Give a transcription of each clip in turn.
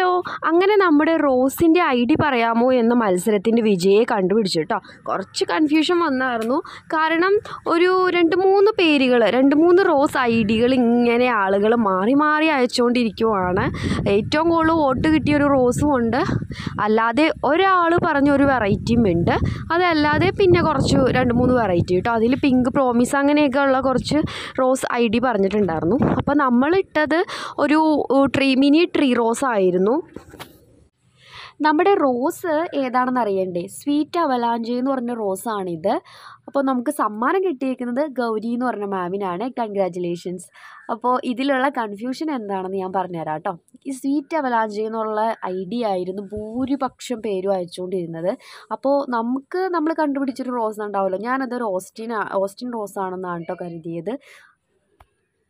hello അങ്ങനെ നമ്മുടെ റോസിൻ്റെ I D പറയാമോ എന്ന മത്സരത്തിൻ്റെ വിജയെ കണ്ടുപിടിച്ചു കേട്ടോ കുറച്ച് കൺഫ്യൂഷൻ വന്നായിരുന്നു കാരണം ഒരു രണ്ട് മൂന്ന് പേരുകൾ രണ്ട് മൂന്ന് റോസ് ഐ ഡികൾ ഇങ്ങനെ ആളുകൾ മാറി മാറി അയച്ചുകൊണ്ടിരിക്കുവാണ് ഏറ്റവും കൂടുതൽ വോട്ട് കിട്ടിയ ഒരു റോസും ഉണ്ട് അല്ലാതെ ഒരാൾ പറഞ്ഞ ഒരു വെറൈറ്റിയും ഉണ്ട് അതല്ലാതെ പിന്നെ കുറച്ച് രണ്ട് മൂന്ന് വെറൈറ്റി കേട്ടോ അതിൽ പിങ്ക് പ്രോമിസ് അങ്ങനെയൊക്കെ ഉള്ള കുറച്ച് റോസ് ഐ ഡി പറഞ്ഞിട്ടുണ്ടായിരുന്നു അപ്പോൾ നമ്മളിട്ടത് ഒരു ട്രീ മിനി ട്രീ റോസ് ആയിരുന്നു വന്നു നമ്മുടെ റോസ് ഏതാണെന്ന് അറിയണ്ടേ സ്വീറ്റ് അവലാഞ്ചി എന്ന് പറഞ്ഞ റോസാണിത് അപ്പോൾ നമുക്ക് സമ്മാനം കിട്ടിയിരിക്കുന്നത് ഗൗരി എന്ന് പറഞ്ഞ മാമിനാണ് കൺഗ്രാറ്റുലേഷൻസ് അപ്പോൾ ഇതിലുള്ള കൺഫ്യൂഷൻ എന്താണെന്ന് ഞാൻ പറഞ്ഞുതരാം കേട്ടോ ഈ സ്വീറ്റ് അവലാഞ്ചി എന്നുള്ള ഐഡിയ ആയിരുന്നു ഭൂരിപക്ഷം പേരും അയച്ചുകൊണ്ടിരുന്നത് അപ്പോൾ നമുക്ക് നമ്മൾ കണ്ടുപിടിച്ചൊരു റോസ് ഉണ്ടാവുമല്ലോ ഞാനത് ഓസ്റ്റിൻ ഓസ്റ്റിൻ ആണെന്നാണ് കേട്ടോ കരുതിയത്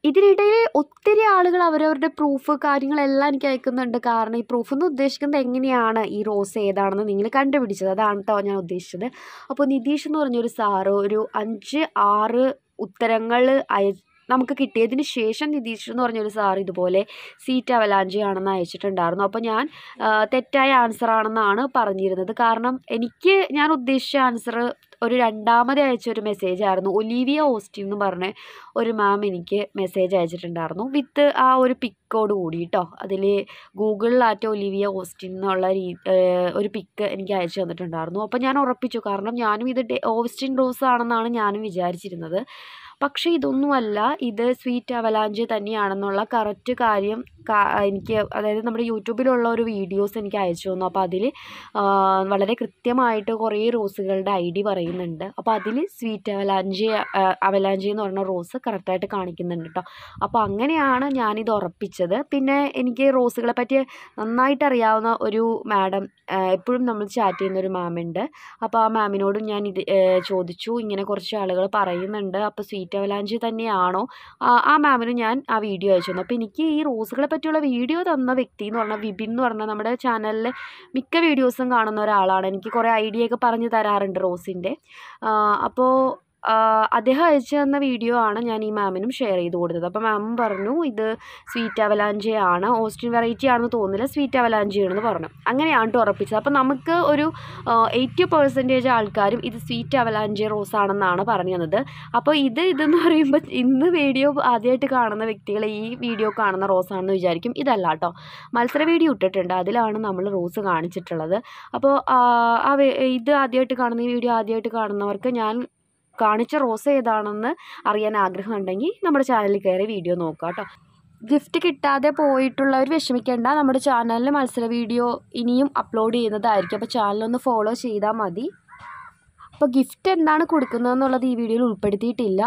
ഇതിനിടയിൽ ഒത്തിരി ആളുകൾ അവരവരുടെ പ്രൂഫ് കാര്യങ്ങളെല്ലാം എനിക്ക് അയക്കുന്നുണ്ട് കാരണം ഈ പ്രൂഫ് എന്ന് ഉദ്ദേശിക്കുന്നത് എങ്ങനെയാണ് ഈ റോസ് ഏതാണെന്ന് നിങ്ങൾ കണ്ടുപിടിച്ചത് അതാണ് കേട്ടോ ഞാൻ ഉദ്ദേശിച്ചത് അപ്പോൾ നിതീഷ് എന്ന് പറഞ്ഞൊരു സാറ് ഒരു അഞ്ച് ആറ് ഉത്തരങ്ങൾ അയ നമുക്ക് കിട്ടിയതിന് ശേഷം നിതീഷ് എന്ന് പറഞ്ഞൊരു സാർ ഇതുപോലെ സീറ്റ് അവലാഞ്ചി ആണെന്ന് അയച്ചിട്ടുണ്ടായിരുന്നു അപ്പോൾ ഞാൻ തെറ്റായ ആൻസറാണെന്നാണ് പറഞ്ഞിരുന്നത് കാരണം എനിക്ക് ഞാൻ ഉദ്ദേശിച്ച ആൻസറ് ഒരു രണ്ടാമത് അയച്ച ഒരു മെസ്സേജ് ആയിരുന്നു ഒലീവിയ ഓസ്റ്റിൻ എന്ന് പറഞ്ഞ ഒരു മാം എനിക്ക് മെസ്സേജ് അയച്ചിട്ടുണ്ടായിരുന്നു വിത്ത് ആ ഒരു പിക് പിക്കോട് കൂടി കേട്ടോ അതിൽ ഗൂഗിളിലാറ്റ ഒലിവിയ ഓസ്റ്റിൻ എന്നുള്ള രീ ഒരു പിക്ക് എനിക്ക് അയച്ചു തന്നിട്ടുണ്ടായിരുന്നു അപ്പോൾ ഞാൻ ഉറപ്പിച്ചു കാരണം ഞാനും ഇത് ഓസ്റ്റിൻ റോസ് ആണെന്നാണ് ഞാനും വിചാരിച്ചിരുന്നത് പക്ഷേ ഇതൊന്നുമല്ല ഇത് സ്വീറ്റ് അവലാഞ്ച് തന്നെയാണെന്നുള്ള കറക്റ്റ് കാര്യം എനിക്ക് അതായത് നമ്മുടെ യൂട്യൂബിലുള്ള ഒരു വീഡിയോസ് എനിക്ക് അയച്ചു തന്നു അപ്പോൾ അതിൽ വളരെ കൃത്യമായിട്ട് കുറേ റോസുകളുടെ ഐ ഡി പറയുന്നുണ്ട് അപ്പോൾ അതിൽ സ്വീറ്റ് അവലാഞ്ച് അവലാഞ്ചി എന്ന് പറയുന്ന റോസ് കറക്റ്റായിട്ട് കാണിക്കുന്നുണ്ട് കേട്ടോ അപ്പോൾ അങ്ങനെയാണ് ഞാനിത് ഉറപ്പിച്ചത് വിളിച്ചത് പിന്നെ എനിക്ക് റോസുകളെ പറ്റി നന്നായിട്ട് അറിയാവുന്ന ഒരു മാഡം എപ്പോഴും നമ്മൾ ചാറ്റ് ചെയ്യുന്ന ഒരു മാമുണ്ട് അപ്പോൾ ആ മാമിനോടും ഞാൻ ഇത് ചോദിച്ചു ഇങ്ങനെ കുറച്ച് ആളുകൾ പറയുന്നുണ്ട് അപ്പോൾ സ്വീറ്റ് അവലാഞ്ചി തന്നെയാണോ ആ മാമിനും ഞാൻ ആ വീഡിയോ അയച്ചു തന്നു അപ്പോൾ എനിക്ക് ഈ റോസുകളെ പറ്റിയുള്ള വീഡിയോ തന്ന വ്യക്തി എന്ന് പറഞ്ഞാൽ വിപിൻ എന്ന് പറഞ്ഞാൽ നമ്മുടെ ചാനലിൽ മിക്ക വീഡിയോസും കാണുന്ന ഒരാളാണ് എനിക്ക് കുറേ ഐഡിയ ഒക്കെ പറഞ്ഞു തരാറുണ്ട് റോസിൻ്റെ അപ്പോൾ അദ്ദേഹം അയച്ചു തന്ന വീഡിയോ ആണ് ഞാൻ ഈ മാമിനും ഷെയർ ചെയ്ത് കൊടുത്തത് അപ്പോൾ മാം പറഞ്ഞു ഇത് സ്വീറ്റ് അവലാഞ്ചി ആണ് ഓസ്റ്റിൻ വെറൈറ്റി ആണെന്ന് തോന്നുന്നില്ല സ്വീറ്റ് അവലാഞ്ചി ആണെന്ന് പറഞ്ഞു അങ്ങനെയാണ് കേട്ടോ ഉറപ്പിച്ചത് അപ്പോൾ നമുക്ക് ഒരു എയ്റ്റി പെർസെൻറ്റേജ് ആൾക്കാരും ഇത് സ്വീറ്റ് അവലാഞ്ചി റോസ് ആണെന്നാണ് പറഞ്ഞു തന്നത് അപ്പോൾ ഇത് ഇതെന്ന് പറയുമ്പോൾ ഇന്ന് വീഡിയോ ആദ്യമായിട്ട് കാണുന്ന വ്യക്തികൾ ഈ വീഡിയോ കാണുന്ന റോസ് ആണെന്ന് വിചാരിക്കും ഇതല്ല കേട്ടോ മത്സര വീഡിയോ ഇട്ടിട്ടുണ്ട് അതിലാണ് നമ്മൾ റോസ് കാണിച്ചിട്ടുള്ളത് അപ്പോൾ ഇത് ആദ്യമായിട്ട് കാണുന്ന ഈ വീഡിയോ ആദ്യമായിട്ട് കാണുന്നവർക്ക് ഞാൻ കാണിച്ച റോസ് ഏതാണെന്ന് അറിയാൻ ആഗ്രഹം ഉണ്ടെങ്കിൽ നമ്മുടെ ചാനലിൽ കയറി വീഡിയോ നോക്കുക കേട്ടോ ഗിഫ്റ്റ് കിട്ടാതെ പോയിട്ടുള്ളവർ വിഷമിക്കേണ്ട നമ്മുടെ ചാനലിൽ മത്സര വീഡിയോ ഇനിയും അപ്ലോഡ് ചെയ്യുന്നതായിരിക്കും അപ്പോൾ ചാനലൊന്ന് ഫോളോ ചെയ്താൽ മതി അപ്പോൾ ഗിഫ്റ്റ് എന്താണ് കൊടുക്കുന്നതെന്നുള്ളത് ഈ വീഡിയോയിൽ ഉൾപ്പെടുത്തിയിട്ടില്ല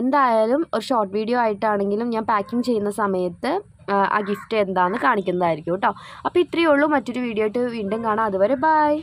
എന്തായാലും ഒരു ഷോർട്ട് വീഡിയോ ആയിട്ടാണെങ്കിലും ഞാൻ പാക്കിംഗ് ചെയ്യുന്ന സമയത്ത് ആ ഗിഫ്റ്റ് എന്താണെന്ന് കാണിക്കുന്നതായിരിക്കും കേട്ടോ അപ്പോൾ ഇത്രയേ ഉള്ളൂ മറ്റൊരു വീഡിയോ ആയിട്ട് വീണ്ടും കാണാം അതുവരെ ബൈ